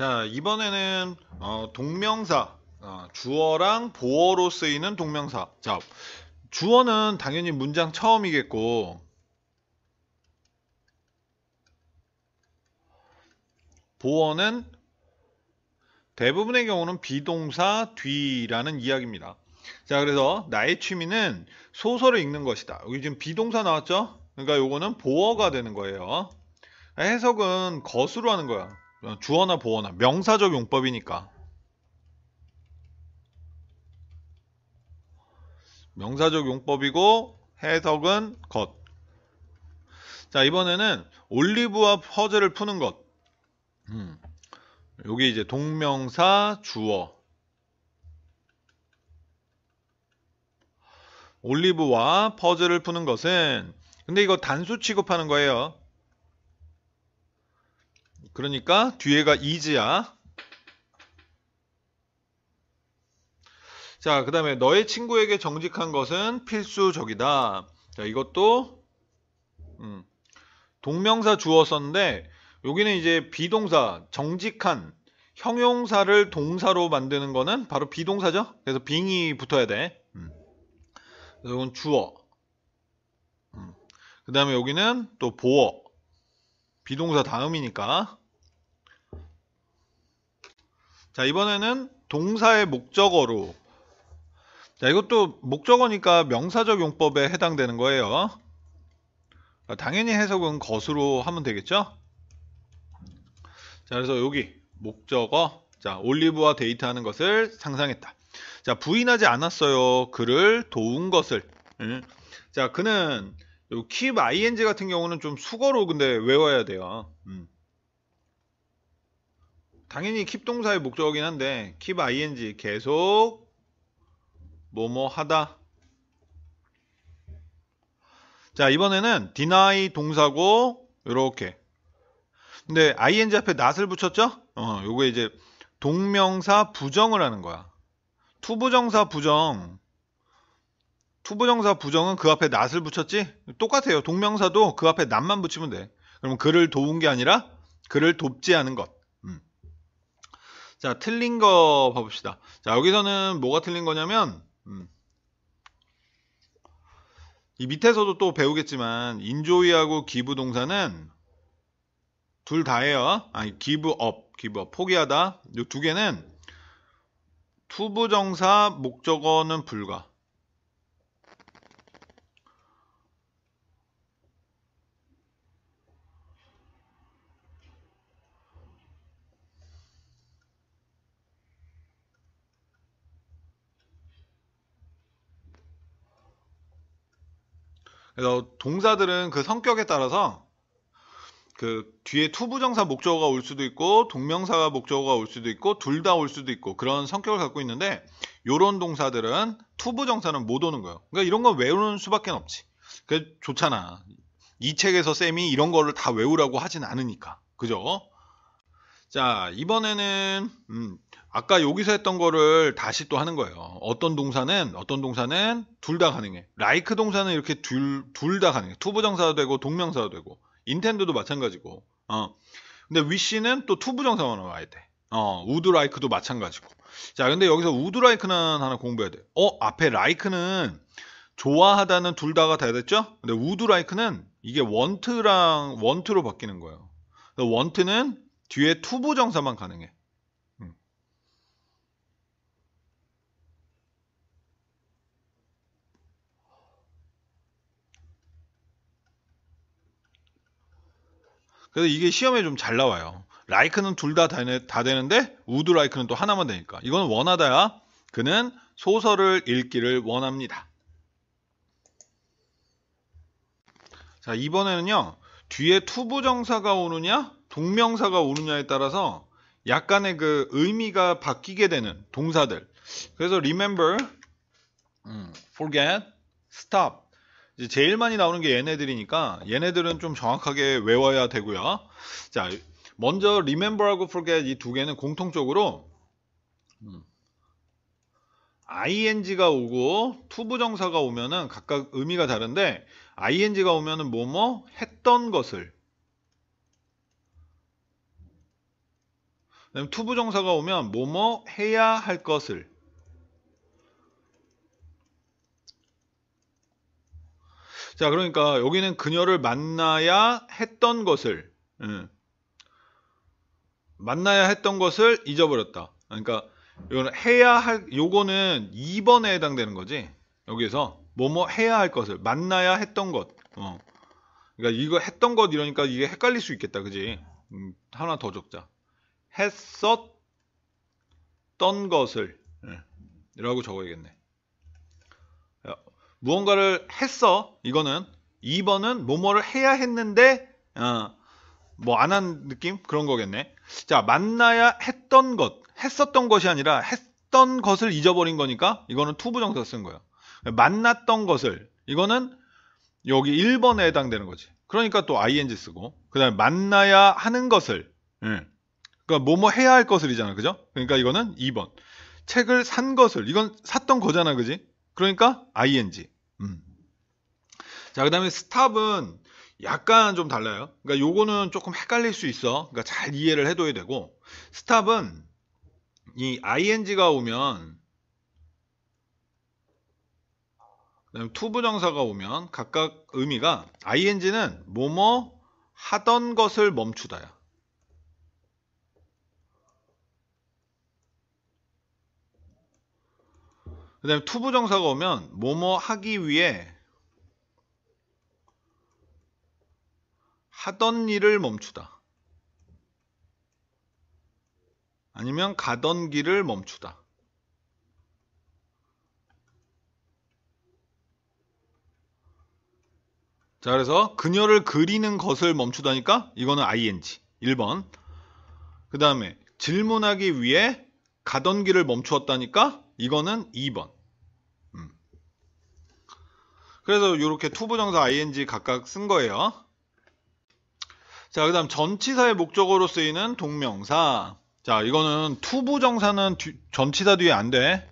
자 이번에는 어, 동명사 어, 주어랑 보어로 쓰이는 동명사 자 주어는 당연히 문장 처음이겠고 보어는 대부분의 경우는 비동사 뒤라는 이야기입니다 자 그래서 나의 취미는 소설을 읽는 것이다 여기 지금 비동사 나왔죠 그러니까 요거는 보어가 되는 거예요 해석은 거수로 하는 거야 주어나 보어나 명사적 용법이니까 명사적 용법이고 해석은 것. 자 이번에는 올리브와 퍼즐을 푸는 것. 음. 여기 이제 동명사 주어. 올리브와 퍼즐을 푸는 것은 근데 이거 단수 취급하는 거예요. 그러니까 뒤에가 이즈야. 자, 그 다음에 너의 친구에게 정직한 것은 필수적이다. 자, 이것도 음, 동명사 주어 썼는데 여기는 이제 비동사 정직한 형용사를 동사로 만드는 거는 바로 비동사죠. 그래서 빙이 붙어야 돼. 음. 이건 주어. 음. 그 다음에 여기는 또 보어. 비동사 다음이니까 자 이번에는 동사의 목적어로 자 이것도 목적어니까 명사적 용법에 해당되는 거예요 아, 당연히 해석은 것으로 하면 되겠죠 자 그래서 여기 목적어 자 올리브와 데이트하는 것을 상상했다 자 부인하지 않았어요 그를 도운 것을 자 그는 요 keep ing 같은 경우는 좀 수거로 근데 외워야 돼요. 음. 당연히 keep 동사의 목적이긴 한데 keep ing 계속 뭐뭐 하다. 자 이번에는 deny 동사고 이렇게 근데 ing 앞에 낫을 붙였죠? 어 요게 이제 동명사 부정을 하는 거야. 투부정사 부정 투부정사 부정은 그 앞에 낫을 붙였지? 똑같아요. 동명사도 그 앞에 낫만 붙이면 돼. 그럼 그를 도운 게 아니라 그를 돕지 않은 것. 음. 자, 틀린 거 봐봅시다. 자, 여기서는 뭐가 틀린 거냐면, 음. 이 밑에서도 또 배우겠지만, 인조이하고 기부동사는 둘 다예요. 아니, 기부업, 기부업, 포기하다. 이 두 개는 투부정사 목적어는 불가. 그래서 동사들은 그 성격에 따라서 그 뒤에 투부정사 목적어가 올 수도 있고 동명사가 목적어가 올 수도 있고 둘 다 올 수도 있고 그런 성격을 갖고 있는데 요런 동사들은 투부정사는 못 오는 거예요. 그러니까 이런 건 외우는 수밖에 없지. 그 좋잖아. 이 책에서 쌤이 이런 거를 다 외우라고 하진 않으니까. 그죠? 자, 이번에는 음, 아까 여기서 했던 거를 다시 또 하는 거예요. 어떤 동사는 어떤 동사는 둘 다 가능해. like 동사는 이렇게 둘 둘 다 가능해. 투부정사도 되고 동명사도 되고 인텐도도 마찬가지고. 어. 근데 wish는 또 투부정사만 와야 돼. 어, would like도 마찬가지고. 자, 근데 여기서 would like는 하나 공부해야 돼. 어, 앞에 like는 좋아하다는 둘 다가 다 됐죠? 근데 would like는 이게 want랑 want로 바뀌는 거예요. want는 뒤에 투부정사만 가능해. 그래서 이게 시험에 좀 잘 나와요. 라이크는 둘 다 다 되는데 우드 라이크는 또 하나만 되니까 이건 원하다야. 그는 소설을 읽기를 원합니다. 자 이번에는요 뒤에 투부정사가 오느냐 동명사가 오느냐에 따라서 약간의 그 의미가 바뀌게 되는 동사들. 그래서 remember, 음, forget, stop 제일 많이 나오는 게 얘네들이니까 얘네들은 좀 정확하게 외워야 되고요. 자, 먼저 remember하고 forget 이 두 개는 공통적으로 음, ing가 오고 투부정사가 오면은 각각 의미가 다른데 ing가 오면은 뭐뭐 했던 것을 투부정사가 오면 뭐뭐 해야 할 것을 자, 그러니까 여기는 그녀를 만나야 했던 것을 음, 만나야 했던 것을 잊어버렸다. 그러니까 이거는 해야 할 요거는 2번에 해당되는 거지. 여기에서 뭐뭐 해야 할 것을 만나야 했던 것. 어. 그러니까 이거 했던 것 이러니까 이게 헷갈릴 수 있겠다. 그지? 음, 하나 더 적자. 했었던 것을 네. 이라고 적어야겠네. 무언가를 했어. 이거는 2번은 뭐뭐를 해야 했는데 어, 뭐안 한 느낌 그런 거겠네. 자 만나야 했던 것, 했었던 것이 아니라 했던 것을 잊어버린 거니까 이거는 투부정사 쓴 거예요. 만났던 것을 이거는 여기 1번에 해당되는 거지. 그러니까 또 ing 쓰고 그다음에 만나야 하는 것을 응. 예. 그러니까 뭐 뭐 해야 할 것을이잖아. 그죠? 그러니까 이거는 2번. 책을 산 것을 이건 샀던 거잖아. 그지? 그러니까 ing. 음. 자, 그 다음에 스탑은 약간 좀 달라요. 그러니까 요거는 조금 헷갈릴 수 있어. 그러니까 잘 이해를 해둬야 되고 스탑은 이 ing가 오면 그다음에 투부정사가 오면 각각 의미가 ing는 뭐뭐 하던 것을 멈추다야. 그 다음에 투부정사가 오면 뭐뭐 하기 위해 하던 일을 멈추다. 아니면 가던 길을 멈추다. 자, 그래서 그녀를 그리는 것을 멈추다니까 이거는 ing. 1번. 그 다음에 질문하기 위해 가던 길을 멈추었다니까 이거는 2번. 음. 그래서 이렇게 투부정사 ing 각각 쓴 거예요. 자, 그 다음 전치사의 목적으로 쓰이는 동명사. 자, 이거는 투부정사는 뒤, 전치사 뒤에 안 돼.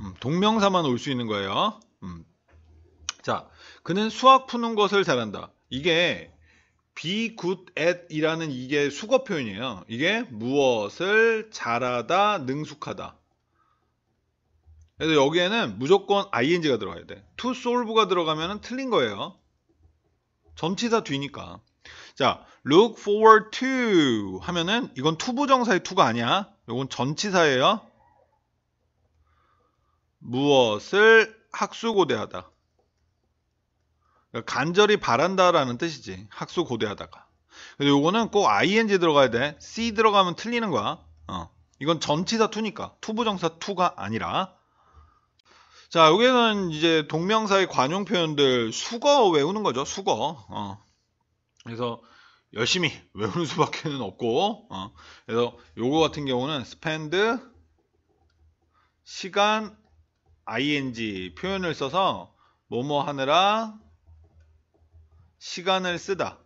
음, 동명사만 올 수 있는 거예요. 음. 자, 그는 수학 푸는 것을 잘한다. 이게 be good at 이라는 이게 수거 표현이에요. 이게 무엇을 잘하다, 능숙하다. 그래서 여기에는 무조건 ing가 들어가야 돼. to solve가 들어가면 틀린 거예요. 전치사 뒤니까. 자, look forward to 하면은 이건 투부정사의 to가 아니야. 이건 전치사예요. 무엇을 학수고대하다. 그러니까 간절히 바란다라는 뜻이지. 학수 고대하다가. 근데 요거는 꼭 ing 들어가야 돼. c 들어가면 틀리는 거야. 어. 이건 전치사 투니까 투부정사 투가 아니라. 자, 여기는 이제 동명사의 관용 표현들 수거 외우는 거죠. 수거. 어. 그래서 열심히 외우는 수밖에는 없고. 어. 그래서 요거 같은 경우는 spend 시간 ing 표현을 써서 뭐뭐 하느라 시간을 쓰다.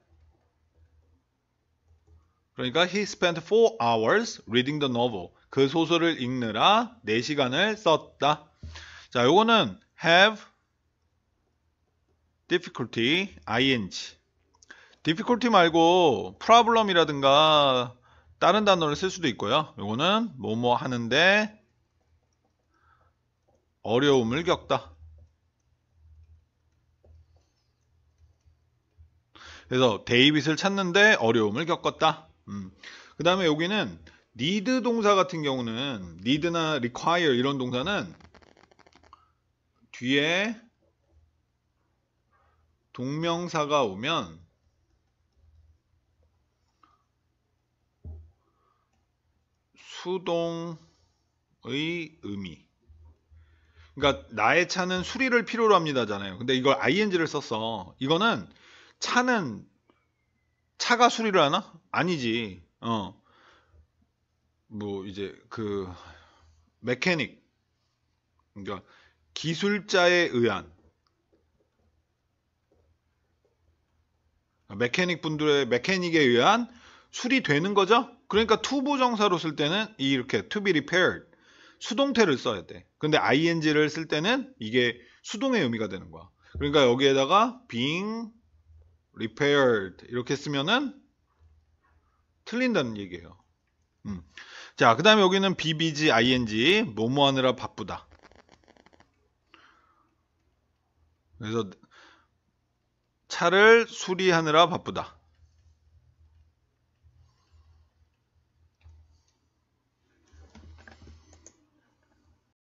그러니까 he spent 4 hours reading the novel. 그 소설을 읽느라 4시간을 썼다. 자, 요거는 have difficulty ing. difficulty 말고 problem이라든가 다른 단어를 쓸 수도 있고요. 요거는 뭐 뭐 하는데 어려움을 겪다. 그래서 데이빗을 찾는데 어려움을 겪었다. 음. 그 다음에 여기는 need 동사 같은 경우는 need나 require 이런 동사는 뒤에 동명사가 오면 수동의 의미 그러니까 나의 차는 수리를 필요로 합니다잖아요. 근데 이걸 ing를 썼어. 이거는 차는 차가 수리를 하나? 아니지. 어. 뭐 이제 그 메케닉 그러니까 기술자에 의한 메케닉 분들의 메케닉에 의한 수리되는 거죠. 그러니까 투보 정사로 쓸 때는 이렇게 to be repaired 수동태를 써야 돼. 근데 ing를 쓸 때는 이게 수동의 의미가 되는 거야. 그러니까 여기에다가 being repaired 이렇게 쓰면은 틀린다는 얘기예요. 음. 자, 그 다음에 여기는 bbg, ing 뭐뭐 하느라 바쁘다. 그래서 차를 수리하느라 바쁘다.